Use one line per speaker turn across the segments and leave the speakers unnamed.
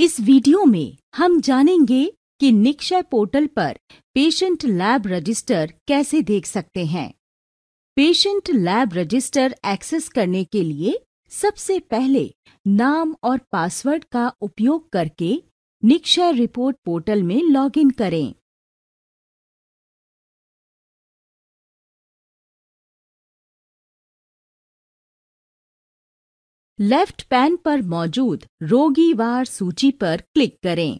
इस वीडियो में हम जानेंगे कि निक्षय पोर्टल पर पेशेंट लैब रजिस्टर कैसे देख सकते हैं पेशेंट लैब रजिस्टर एक्सेस करने के लिए सबसे पहले नाम और पासवर्ड का उपयोग करके निक्षय रिपोर्ट पोर्टल में
लॉगिन करें लेफ्ट पैन पर मौजूद रोगीवार सूची पर क्लिक करें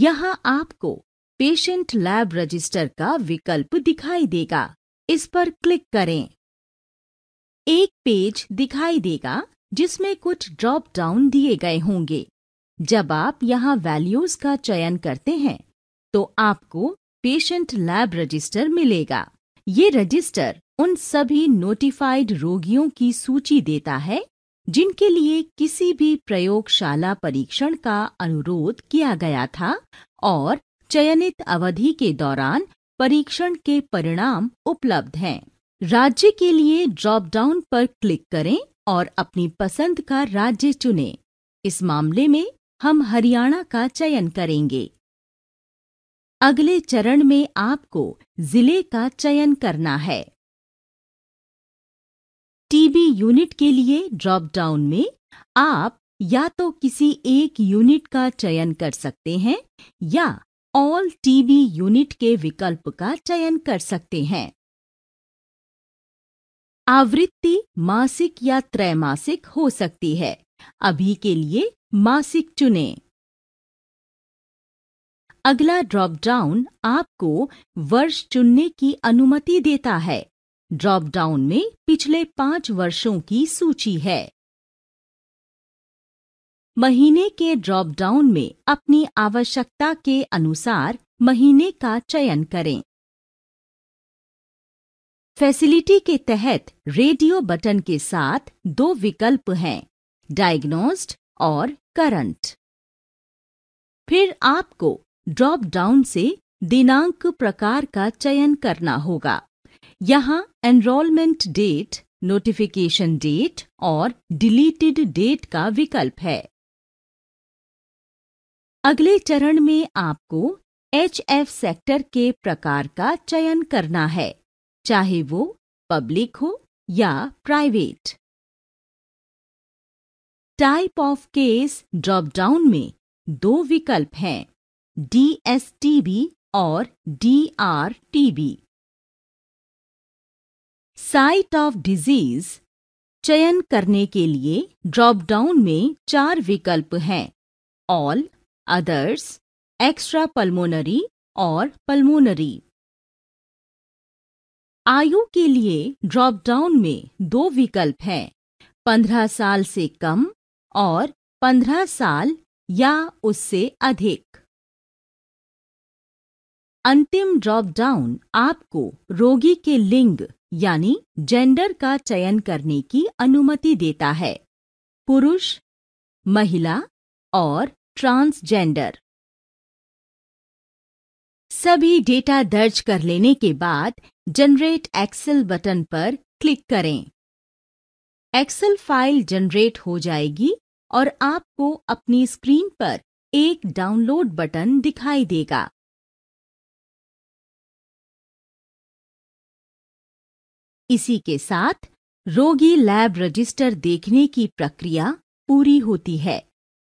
यहां आपको पेशेंट लैब
रजिस्टर का विकल्प दिखाई देगा इस पर क्लिक करें एक पेज दिखाई देगा जिसमें कुछ ड्रॉप डाउन दिए गए होंगे जब आप यहां वैल्यूज का चयन करते हैं तो आपको पेशेंट लैब रजिस्टर मिलेगा ये रजिस्टर उन सभी नोटिफाइड रोगियों की सूची देता है जिनके लिए किसी भी प्रयोगशाला परीक्षण का अनुरोध किया गया था और चयनित अवधि के दौरान परीक्षण के परिणाम उपलब्ध हैं राज्य के लिए ड्रॉप डाउन पर क्लिक करें और अपनी पसंद का राज्य चुनें इस मामले में हम हरियाणा का चयन करेंगे अगले चरण में आपको जिले का चयन करना है टीबी यूनिट के लिए ड्रॉप डाउन में आप या तो किसी एक यूनिट का चयन कर सकते हैं या ऑल टीबी यूनिट के विकल्प का चयन कर सकते हैं आवृत्ति मासिक या त्रैमासिक हो सकती है अभी के लिए मासिक चुनें अगला ड्रॉप डाउन आपको वर्ष चुनने की अनुमति देता है ड्रॉप डाउन में पिछले पांच वर्षों की सूची है महीने के ड्रॉप डाउन में अपनी आवश्यकता के अनुसार महीने का चयन करें फैसिलिटी के तहत रेडियो बटन के साथ दो विकल्प हैं डायग्नोस्ड और करंट फिर आपको ड्रॉप डाउन से दिनांक प्रकार का चयन करना होगा यहाँ एनरोलमेंट डेट नोटिफिकेशन डेट और डिलीटेड डेट का विकल्प है अगले चरण में आपको एच एफ सेक्टर के प्रकार का चयन करना है चाहे वो पब्लिक हो या private type of case drop down में दो विकल्प हैं डीएसटीबी और डीआरटीबी साइट ऑफ डिजीज चयन करने के लिए ड्रॉप डाउन में चार विकल्प हैं ऑल अदर्स एक्स्ट्रा पल्मोनरी और पल्मोनरी आयु के लिए ड्रॉप डाउन में दो विकल्प हैं पंद्रह साल से कम और पंद्रह साल या उससे अधिक अंतिम ड्रॉप डाउन आपको रोगी के लिंग यानी जेंडर का चयन करने की अनुमति देता है पुरुष महिला और ट्रांसजेंडर सभी डेटा दर्ज कर लेने के बाद जनरेट एक्सेल बटन पर क्लिक करें एक्सेल फाइल जनरेट हो जाएगी और आपको अपनी स्क्रीन पर एक डाउनलोड बटन दिखाई देगा
इसी के साथ रोगी लैब रजिस्टर देखने की प्रक्रिया पूरी होती है